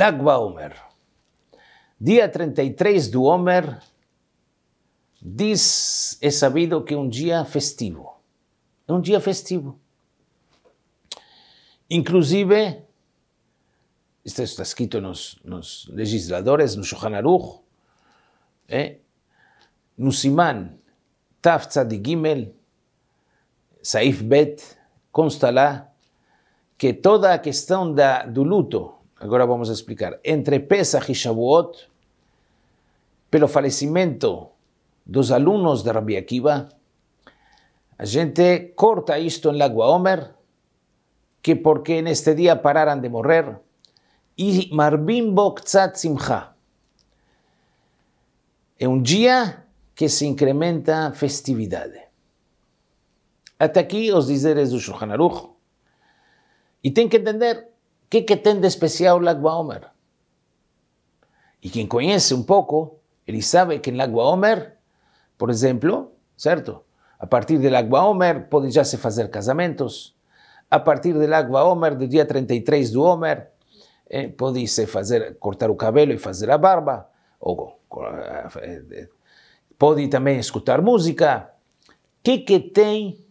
Lagba Omer. Dia 33 do Omer, diz, é sabido que é um dia festivo. É um dia festivo. Inclusive, isto está escrito nos, nos legisladores, no Shulchan Aruch, é, no Siman, de Gimel, Saif Bet, consta lá que toda a questão da, do luto, Ahora vamos a explicar. Entre Pesach y Shavuot, pelo De los alumnos de Rabbi Akiva, La gente corta esto en la Omer, que porque en este día pararan de morir. Y Marbim Boktzat Simcha. un día que se incrementa festividad. Hasta aquí os dizeres de Shulchan Y E que entender que, que tem de especial Lag omer E quem conhece um pouco, ele sabe que em Lag omer por exemplo, certo? A partir de Lag omer podem já se fazer casamentos. A partir de Lag omer do dia 33 do Homer, eh, pode se fazer, cortar o cabelo e eh, fazer a barba. Ou, pode também escutar música. O que, que tem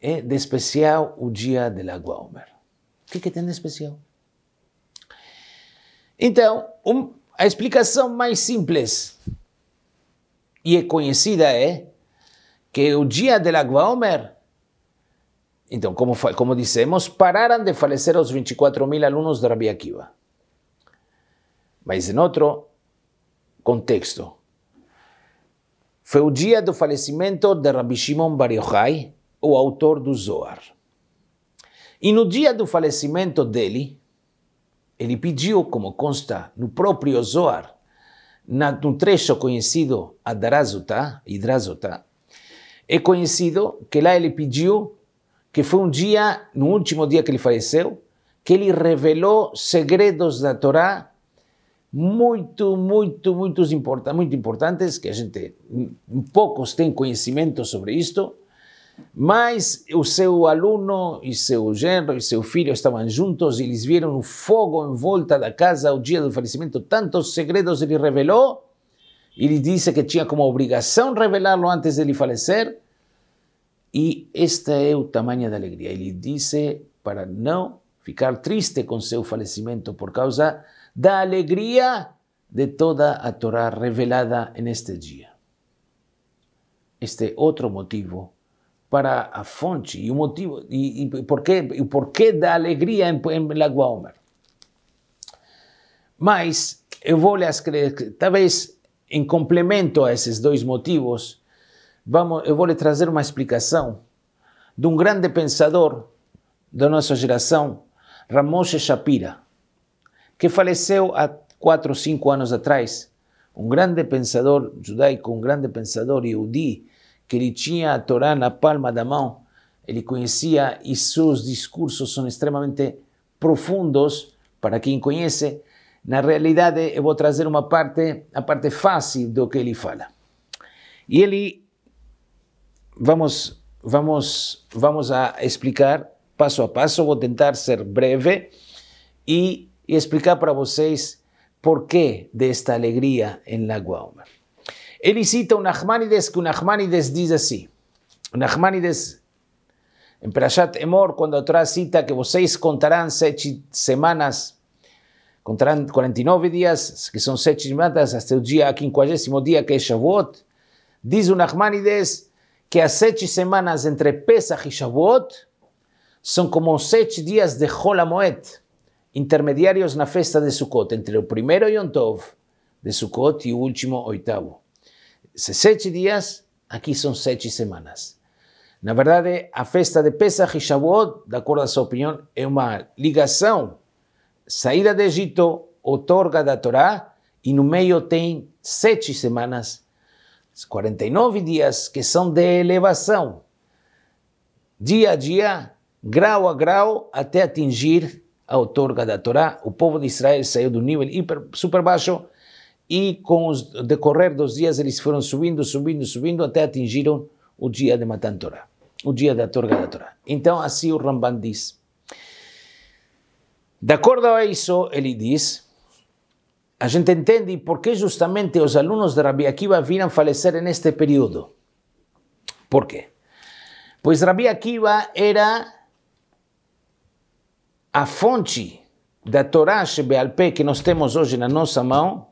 eh, de especial o dia de Lag omer que, é que tem de especial? Então, um, a explicação mais simples e é conhecida é que o dia de Lag então, como, como dissemos, pararam de falecer os 24 mil alunos da Rabi Akiva. Mas em outro contexto, foi o dia do falecimento de Rabbi Shimon Bar Yochai, o autor do Zohar. E no dia do falecimento dele, ele pediu, como consta no próprio Zohar, na, num trecho conhecido Adarazutá, Hidrazutá, é conhecido que lá ele pediu que foi um dia, no último dia que ele faleceu, que ele revelou segredos da Torá muito, muito, muito, muito importantes, que a gente hum, poucos tem conhecimento sobre isto, mas o seu aluno e seu genro e seu filho estavam juntos e eles viram o fogo em volta da casa ao dia do falecimento. Tantos segredos ele revelou. Ele disse que tinha como obrigação revelá-lo antes de ele falecer. E este é o tamanho da alegria. Ele disse para não ficar triste com seu falecimento por causa da alegria de toda a Torá revelada neste dia. Este é outro motivo para a fonte e o motivo e, e porquê, o porquê da alegria em, em Lagoa Homer. Mas eu vou lhe escrever, talvez em complemento a esses dois motivos, vamos, eu vou lhe trazer uma explicação de um grande pensador da nossa geração, Ramon Shapira, que faleceu há quatro ou cinco anos atrás, um grande pensador judaico, um grande pensador yehudi, que ele tinha a Torá na palma da mão, ele conhecia e seus discursos são extremamente profundos para quem conhece. Na realidade, eu vou trazer uma parte, a parte fácil do que ele fala. E ele, vamos, vamos, vamos a explicar passo a passo. Vou tentar ser breve e, e explicar para vocês por que desta alegria em Lagoa Omer. Él cita un Nachmanides que un dice así. Un Nachmanides, en Perashat Emor, cuando otra cita que voséis contarán seis semanas, contarán 49 días, que son seis semanas, hasta el día, quincuagésimo día que es Shavuot, dice un que a seis semanas entre Pesach y Shavuot son como seis días de Holamoet intermediarios en la festa de Sukot entre el primero yontov de Sukot y el último oitavo. sete dias, aqui são sete semanas. Na verdade, a festa de Pesach e Shavuot, de acordo com a sua opinião, é uma ligação. Saída de Egito, outorga da Torá, e no meio tem sete semanas, 49 dias, que são de elevação. Dia a dia, grau a grau, até atingir a outorga da Torá. O povo de Israel saiu do nível hiper, super baixo e com o decorrer dos dias eles foram subindo, subindo, subindo até atingiram o dia de Matan Torah, o dia da Torga da Torah Então assim o Ramban diz. De acordo a isso, ele diz, a gente entende por que justamente os alunos de Rabi Akiva viram falecer neste período. Por quê? Pois Rabi Akiva era a fonte da Torá Shebealpé que nós temos hoje na nossa mão,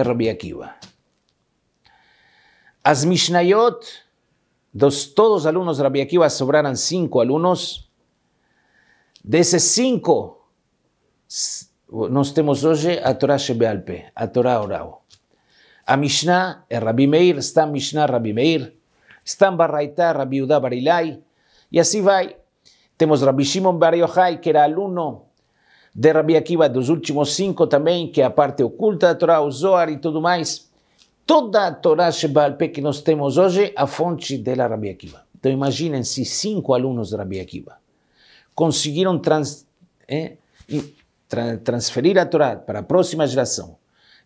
Rabbi Akiva. As Mishnayot, dos, todos alumnos de Rabbi Akiva sobraran cinco alumnos. De ese cinco, nos tenemos hoy a Torah Shebealpe, a Torah Orao. A Mishnah, Rabbi Meir, Están Mishnah Rabbi Meir, Están Barraita Rabbi Uda Barilai, y así va. Tenemos Rabbi Shimon Bar Yochai, que era alumno de Rabi Akiva dos últimos cinco também, que é a parte oculta da Torá, o Zohar e tudo mais. Toda a Torá Shebal Peh que nós temos hoje, a fonte dela é Rabi Akiva. Então imaginem se cinco alunos de Rabi Akiva conseguiram trans, eh, tra transferir a Torá para a próxima geração.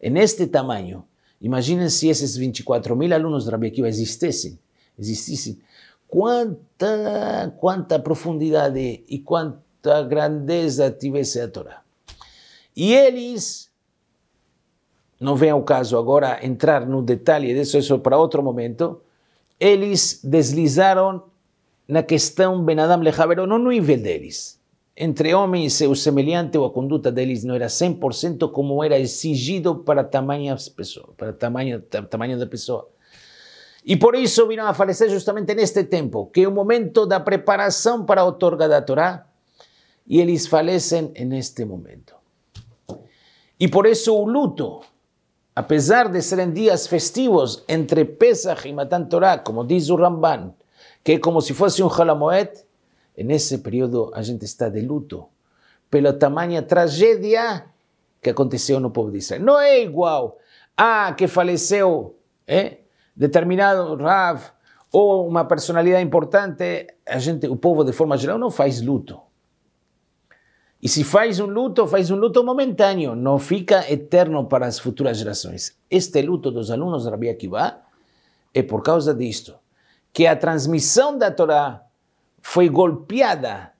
E neste tamanho, imaginem se esses 24 mil alunos de Rabi Akiva existissem, existissem quanta, quanta profundidade e quanta a grandeza tivesse a Torá. E eles, não vem ao caso agora entrar no detalhe disso, isso para outro momento, eles deslizaram na questão Ben Adam Lechaveró, não no nível deles. Entre homens e seu semelhante, a conduta deles não era 100% como era exigido para para tamanho, tamanho da pessoa. E por isso viram a falecer justamente neste tempo, que é o momento da preparação para a outorga da Torá, y ellos fallecen en este momento. Y por eso luto, a pesar de ser en días festivos entre Pesaj y Matan Torah, como dice Ramban, que como si fuese un Jalamoet, en ese periodo la gente está de luto la tamaña tragedia que aconteció no puedo de Israel. No es igual a ah, que falleció ¿eh? determinado Rav o una personalidad importante. El gente, el pueblo de forma general, no hace luto. E se faz um luto, faz um luto momentâneo, não fica eterno para as futuras gerações. Este luto dos alunos da Rabia Akiva é por causa disto, que a transmissão da Torá foi golpeada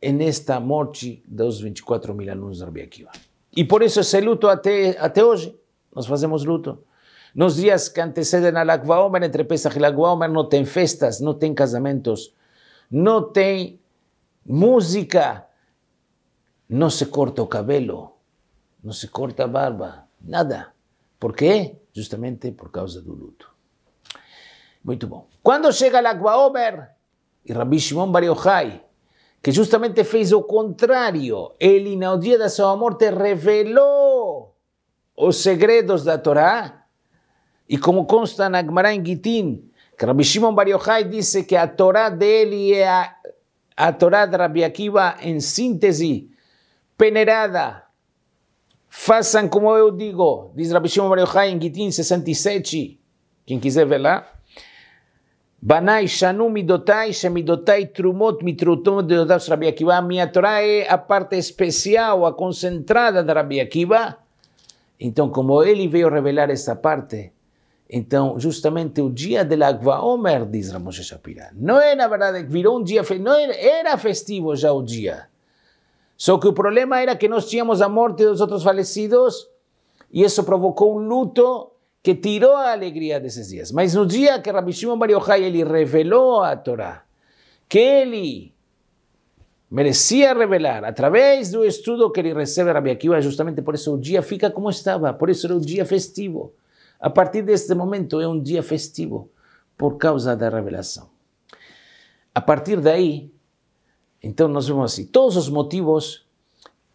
nesta morte dos 24 mil alunos da Rabia Akiva. E por isso esse luto até, até hoje, nós fazemos luto. Nos dias que antecedem a Lagva Omer, entre Pesach e Lagva Omer, não tem festas, não tem casamentos, não tem música, não se corta o cabelo, não se corta a barba, nada. Por quê? Justamente por causa do luto. Muito bom. Quando chega Lagba Ober e Rabbi Shimon Bar Yochai, que justamente fez o contrário, ele no dia da sua morte revelou os segredos da Torá, e como consta na Gemara em Gitin, que Rabbi Shimon Bar Yochai disse que a Torá dele é a, a Torá de Rabbi Akiva em síntese, peneirada. Façam como eu digo, diz Rabbi Shimon Bar Yochai em Gitim 67. Quem quiser ver lá. Banai shanu midotai, shemidotai trumot mitrutom de Yodav Rabbi Akiva. Minha Torá é a parte especial, a concentrada da Rabbi Akiva. Então, como ele veio revelar essa parte, então, justamente o dia de Lagva Omer, diz Ramon Shapira, não é na verdade que virou um dia, não é, era festivo já o dia. Só que o problema era que nós tínhamos a morte dos outros falecidos e isso provocou um luto que tirou a alegria desses dias. Mas no dia que Rabi Shimon Bar Yochai, ele revelou a Torá, que ele merecia revelar através do estudo que ele recebe Rabi Akiva, justamente por isso o dia fica como estava, por isso era um dia festivo. A partir deste momento é um dia festivo por causa da revelação. A partir daí, então nós vemos assim, todos os motivos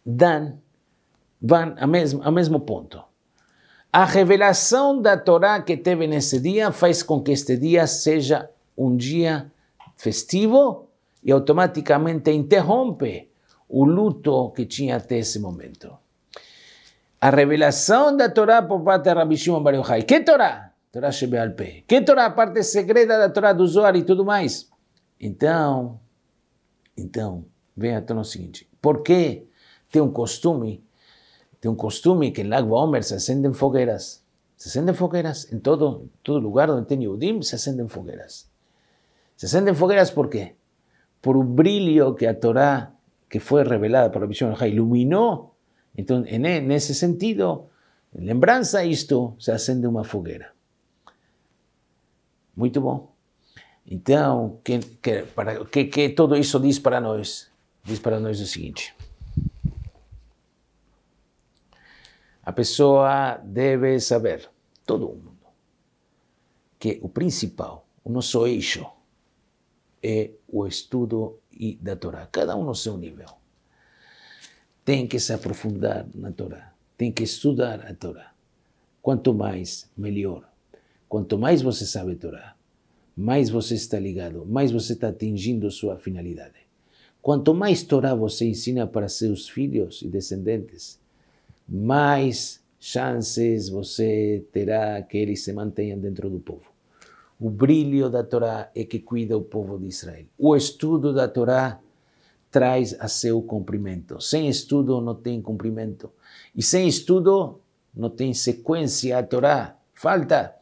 dão, vão ao mesmo, ao mesmo ponto. A revelação da Torá que teve nesse dia faz com que este dia seja um dia festivo e automaticamente interrompe o luto que tinha até esse momento. A revelação da Torá por parte de Rabbi Shimon Bar Yochai. Que Torá? Torá Shebealpe. Que Torá? A parte secreta da Torá do Zohar e tudo mais. Então, então, veja até então, o seguinte, por que tem um costume, tem um costume que em Lago Omer se acendem fogueiras? Se acendem fogueiras em todo, todo lugar onde tem Yudim, se acendem fogueiras. Se acendem fogueiras por quê? Por o brilho que a Torá, que foi revelada para o Bishon iluminou. Então, nesse sentido, em lembrança a isto, se acende uma fogueira. Muito bom. Então, quem, que, para, que, que tudo isso diz para nós? Diz para nós o seguinte: a pessoa deve saber, todo mundo, que o principal, o nosso eixo, é o estudo e da Torá, cada um no seu nível. Tem que se aprofundar na Torá, tem que estudar a Torá. Quanto mais, melhor. Quanto mais você sabe a Torá, mais você está ligado, mais você está atingindo sua finalidade. Quanto mais Torá você ensina para seus filhos e descendentes, mais chances você terá que eles se mantenham dentro do povo. O brilho da Torá é que cuida o povo de Israel. O estudo da Torá traz a seu cumprimento. Sem estudo não tem cumprimento. E sem estudo não tem sequência a Torá. Falta.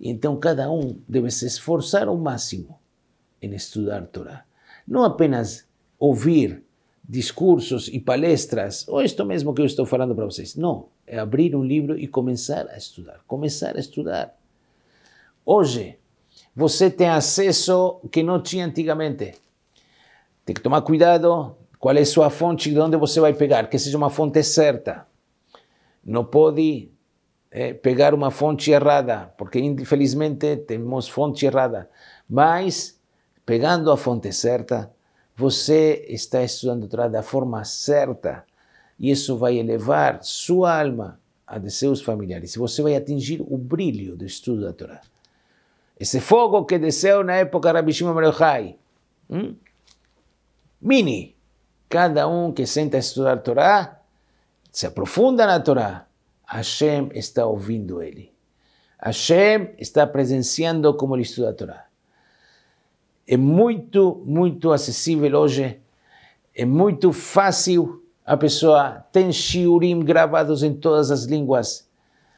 Então cada um deve se esforçar ao máximo em estudar a Torá. Não apenas ouvir discursos e palestras, ou oh, isto mesmo que eu estou falando para vocês. Não, é abrir um livro e começar a estudar. Começar a estudar. Hoje, você tem acesso que não tinha antigamente. Tem que tomar cuidado qual é a sua fonte de onde você vai pegar, que seja uma fonte certa. Não pode é, pegar uma fonte errada, porque infelizmente temos fonte errada, mas pegando a fonte certa, você está estudando a Torá da forma certa, e isso vai elevar sua alma a de seus familiares, e você vai atingir o brilho do estudo da Torá. Esse fogo que desceu na época Rabi Shimon Baruchai, hum? mini, cada um que senta a estudar a Torá, se aprofunda na Torá, Hashem está ouvindo ele. Hashem está presenciando como ele estuda a Torá. É muito, muito acessível hoje, é muito fácil. A pessoa tem shiurim gravados em todas as línguas,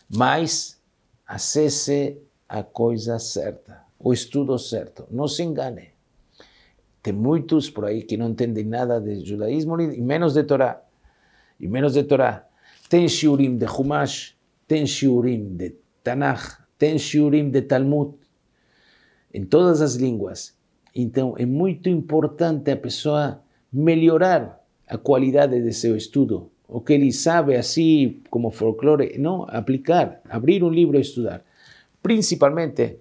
mas acesse a coisa certa, o estudo certo. Não se engane. Tem muitos por aí que não entendem nada de judaísmo e menos de Torá. E menos de Torá tem shiurim de Humash, tem shiurim de Tanakh, tem shiurim de Talmud, em todas as línguas. Então é muito importante a pessoa melhorar a qualidade de seu estudo. O que ele sabe, assim como folclore, não aplicar, abrir um livro e estudar. Principalmente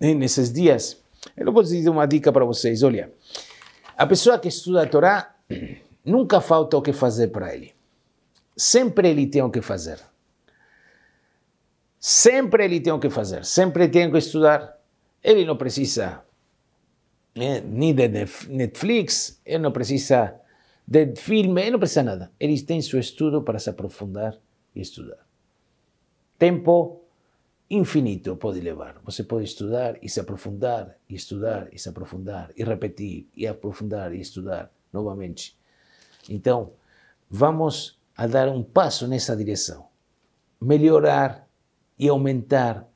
eh, nesses dias. Eu vou dizer uma dica para vocês: olha, a pessoa que estuda a Torá nunca falta o que fazer para ele sempre ele tem o que fazer. Sempre ele tem o que fazer, sempre tem que estudar. Ele não precisa né, nem de Netflix, ele não precisa de filme, ele não precisa nada. Ele tem seu estudo para se aprofundar e estudar. Tempo infinito pode levar. Você pode estudar e se aprofundar, e estudar e se aprofundar, e repetir, e aprofundar e estudar novamente. Então, vamos a dar um passo nessa direção. Melhorar e aumentar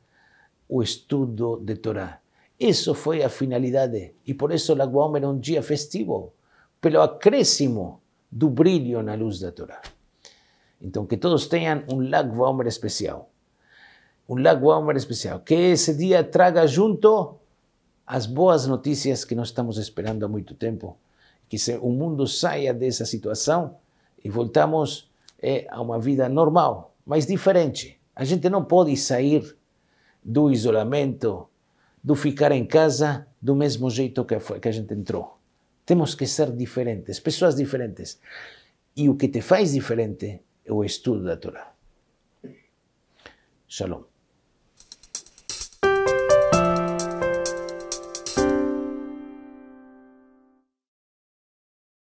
o estudo de Torá. Isso foi a finalidade e por isso Lago Omer é um dia festivo, pelo acréscimo do brilho na luz da Torá. Então que todos tenham um Lago especial. Um Lago especial. Que esse dia traga junto as boas notícias que nós estamos esperando há muito tempo. Que o mundo saia dessa situação e voltamos é a uma vida normal, mas diferente. A gente não pode sair do isolamento, do ficar em casa do mesmo jeito que, foi, que a gente entrou. Temos que ser diferentes, pessoas diferentes. E o que te faz diferente é o estudo da Torá. Shalom.